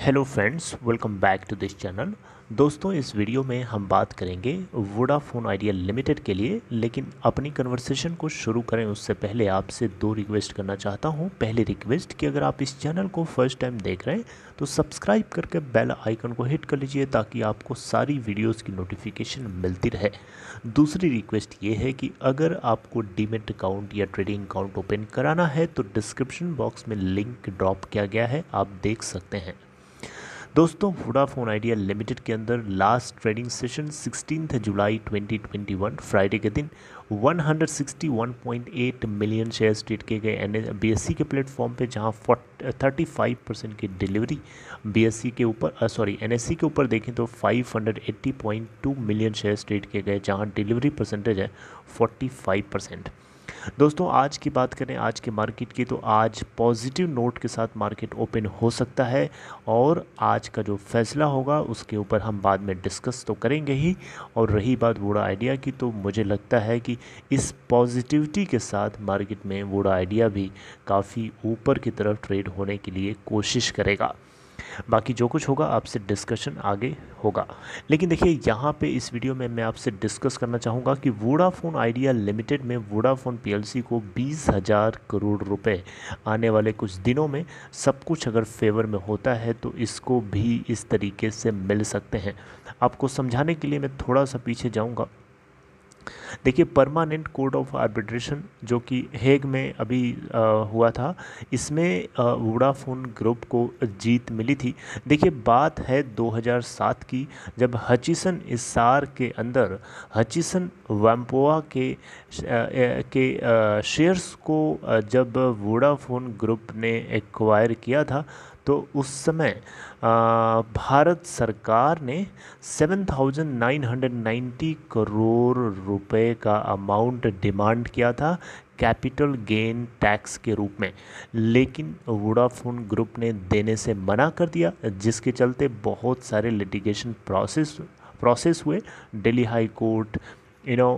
hello friends welcome back to this channel दोस्तों इस video में हम बात करेंगे वोडाफोन आइडिया लिमिटेड के लिए लेकिन अपनी कन्वर्सेशन को शुरू करें उससे पहले आपसे दो रिक्वेस्ट करना चाहता हूं पहली रिक्वेस्ट कि अगर आप इस चैनल को फर्स्ट टाइम देख रहे हैं तो सब्सक्राइब करके बेल आइकन को हिट कर लीजिए ताकि आपको सारी वीडियोज़ की नोटिफिकेशन मिलती रहे दूसरी रिक्वेस्ट ये है कि अगर आपको डीमेट अकाउंट या ट्रेडिंग अकाउंट ओपन कराना है तो डिस्क्रिप्शन बॉक्स में लिंक ड्रॉप किया गया है आप देख सकते हैं दोस्तों वोडाफोन आइडिया लिमिटेड के अंदर लास्ट ट्रेडिंग सेशन सिक्सटीन जुलाई 2021 फ्राइडे के दिन 161.8 मिलियन शेयर्स ट्रेड किए गए एन बीएससी के प्लेटफॉर्म पे जहां 35 परसेंट की डिलीवरी बीएससी के ऊपर सॉरी एनएससी e के ऊपर देखें तो 580.2 मिलियन शेयर्स ट्रेड किए गए जहां डिलीवरी परसेंटेज है 45 परसेंट दोस्तों आज की बात करें आज के मार्केट की तो आज पॉजिटिव नोट के साथ मार्केट ओपन हो सकता है और आज का जो फैसला होगा उसके ऊपर हम बाद में डिस्कस तो करेंगे ही और रही बात वोडा आइडिया की तो मुझे लगता है कि इस पॉजिटिविटी के साथ मार्केट में वोडा आइडिया भी काफ़ी ऊपर की तरफ ट्रेड होने के लिए कोशिश करेगा बाकी जो कुछ होगा आपसे डिस्कशन आगे होगा लेकिन देखिए यहाँ पे इस वीडियो में मैं आपसे डिस्कस करना चाहूँगा कि वोडाफोन आइडिया लिमिटेड में वोडाफोन पीएलसी को बीस हज़ार करोड़ रुपए आने वाले कुछ दिनों में सब कुछ अगर फेवर में होता है तो इसको भी इस तरीके से मिल सकते हैं आपको समझाने के लिए मैं थोड़ा सा पीछे जाऊँगा देखिए परमानेंट कोड ऑफ आर्बिट्रेशन जो कि हेग में अभी आ, हुआ था इसमें वोडाफोन ग्रुप को जीत मिली थी देखिए बात है 2007 की जब हचिसन इसार के अंदर हचिसन वैम्पोआ के आ, के शेयर्स को जब वोडाफोन ग्रुप ने एक्वायर किया था तो उस समय भारत सरकार ने 7,990 करोड़ रुपए का अमाउंट डिमांड किया था कैपिटल गेन टैक्स के रूप में लेकिन वोडाफोन ग्रुप ने देने से मना कर दिया जिसके चलते बहुत सारे लिटिगेशन प्रोसेस प्रोसेस हुए Delhi High Court you know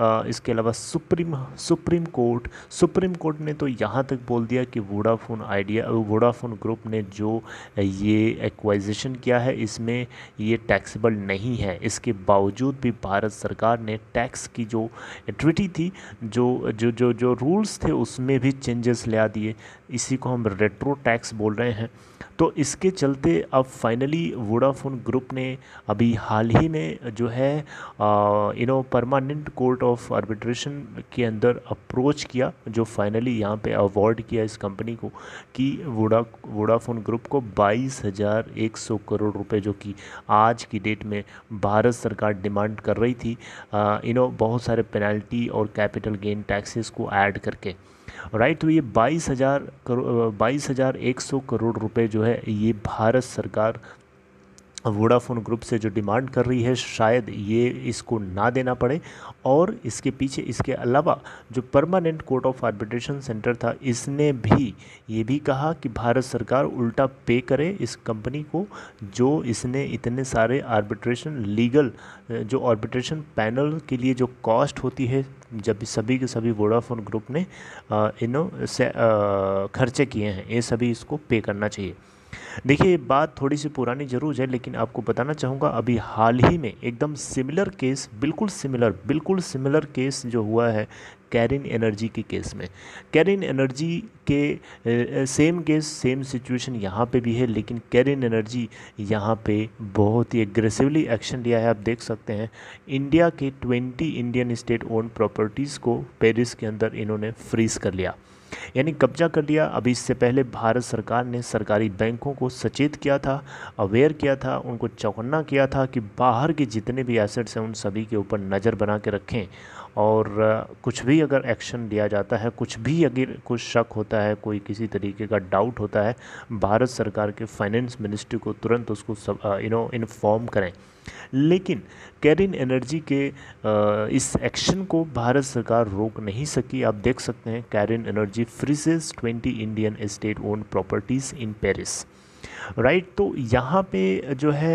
इसके अलावा Supreme Supreme Court Supreme Court ने तो यहाँ तक बोल दिया कि वोडाफोन आइडिया वोडाफोन ग्रुप ने जो ये एक्वाइजेशन किया है इसमें ये टैक्सेबल नहीं है इसके बावजूद भी भारत सरकार ने टैक्स की जो ट्रिटी थी जो जो जो जो रूल्स थे उसमें भी चेंजेस ले दिए इसी को हम रेट्रो टैक्स बोल रहे हैं तो इसके चलते अब फाइनली वोडाफोन ग्रुप ने अभी हाल ही में जो है you know Permanent Court Court of Arbitration के अंदर अप्रोच किया जो फाइनली यहाँ पे अवॉर्ड किया इस कंपनी को कि वोडा वोडाफोन ग्रुप को बाईस हज़ार एक सौ करोड़ रुपए जो कि आज की डेट में भारत सरकार डिमांड कर रही थी इनो बहुत सारे पेनल्टी और कैपिटल गेन टैक्सेस को ऐड करके राइट तो ये बाईस हज़ार करो बाईस हज़ार एक सौ करोड़ रुपए जो है ये भारत सरकार वोडाफोन ग्रुप से जो डिमांड कर रही है शायद ये इसको ना देना पड़े और इसके पीछे इसके अलावा जो Permanent Court of Arbitration centre था इसने भी ये भी कहा कि भारत सरकार उल्टा पे करे इस कंपनी को जो इसने इतने सारे आर्बिट्रेशन लीगल जो आर्बिट्रेशन पैनल के लिए जो कॉस्ट होती है जब सभी के सभी वोडाफोन ग्रुप ने इनो से खर्चे किए हैं ये सभी इसको पे करना चाहिए देखिए बात थोड़ी सी पुरानी ज़रूर है लेकिन आपको बताना चाहूँगा अभी हाल ही में एकदम सिमिलर केस बिल्कुल सिमिलर बिल्कुल सिमिलर केस जो हुआ है कैरिन एनर्जी के केस में कैरिन एनर्जी के सेम केस सेम सिचुएशन यहाँ पे भी है लेकिन कैरिन एनर्जी यहाँ पे बहुत ही एग्रेसिवली एक्शन लिया है आप देख सकते हैं इंडिया के 20 इंडियन स्टेट ओन प्रॉपर्टीज़ को पेरिस के अंदर इन्होंने फ्रीज़ कर लिया यानी कब्जा कर लिया अभी इससे पहले भारत सरकार ने सरकारी बैंकों को सचेत किया था अवेयर किया था उनको चौकन्ना किया था कि बाहर के जितने भी एसेट्स हैं उन सभी के ऊपर नज़र बना के रखें और कुछ भी अगर एक्शन लिया जाता है कुछ भी अगर कुछ शक होता है कोई किसी तरीके का डाउट होता है भारत सरकार के फाइनेंस मिनिस्ट्री को तुरंत उसको यू नो इन्फॉर्म करें लेकिन कैरिन एनर्जी के इस एक्शन को भारत सरकार रोक नहीं सकी आप देख सकते हैं Cairn Energy freezes 20 Indian state own properties in Paris right तो यहाँ पे जो है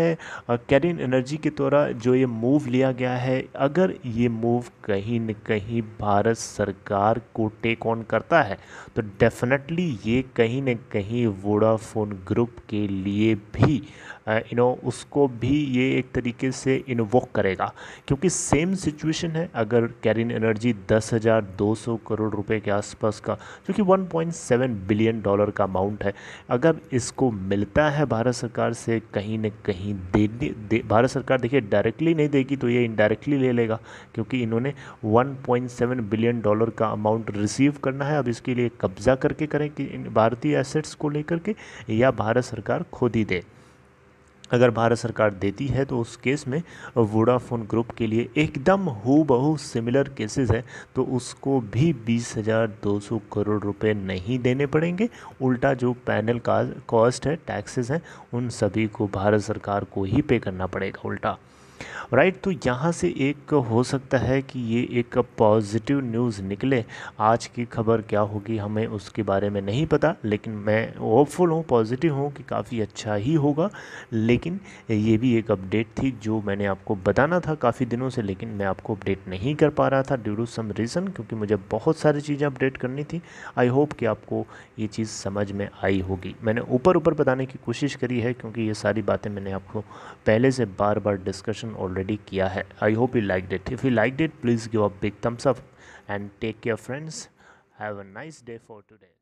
कैरिन एनर्जी के द्वारा जो ये मूव लिया गया है अगर ये मूव कहीं न कहीं भारत सरकार को टेक ऑन करता है तो डेफिनेटली ये कहीं न कहीं वोडाफोन ग्रुप के लिए भी यू नो उसको भी ये एक तरीके से इन्वोक करेगा क्योंकि सेम सिचुएशन है अगर कैरिन एनर्जी दस हज़ार दो सौ करोड़ रुपए के आसपास का जो कि 1.7 बिलियन डॉलर का अमाउंट है अगर इसको मिलता है भारत सरकार से कहीं न कहीं दे, दे, दे भारत सरकार देखिए डायरेक्टली नहीं देगी तो ये इनडायरेक्टली ले लेगा क्योंकि इन्होंने वन बिलियन डॉलर का अमाउंट रिसीव करना है अब इसके लिए कब्जा करके करें कि भारतीय एसेट्स को लेकर के या भारत सरकार खुद ही दे अगर भारत सरकार देती है तो उस केस में वोडाफोन ग्रुप के लिए एकदम हु बहू सिमिलर केसेस है तो उसको भी बीस हज़ार दो सौ करोड़ रुपए नहीं देने पड़ेंगे उल्टा जो पैनल का कॉस्ट है टैक्सेस हैं उन सभी को भारत सरकार को ही पे करना पड़ेगा उल्टा राइट right, तो यहाँ से एक हो सकता है कि ये एक पॉजिटिव न्यूज़ निकले आज की खबर क्या होगी हमें उसके बारे में नहीं पता लेकिन मैं होपफुल हूँ पॉजिटिव हूँ कि काफ़ी अच्छा ही होगा लेकिन ये भी एक अपडेट थी जो मैंने आपको बताना था काफ़ी दिनों से लेकिन मैं आपको अपडेट नहीं कर पा रहा था ड्यू टू सम रीज़न क्योंकि मुझे बहुत सारी चीज़ें अपडेट करनी थी आई होप कि आपको ये चीज़ समझ में आई होगी मैंने ऊपर ऊपर बताने की कोशिश करी है क्योंकि ये सारी बातें मैंने आपको पहले से बार बार डिस्कशन डिस्कशन ऑलरेडी किया है I hope you like it if you like it please give a big thumbs up and take care friends have a nice day for today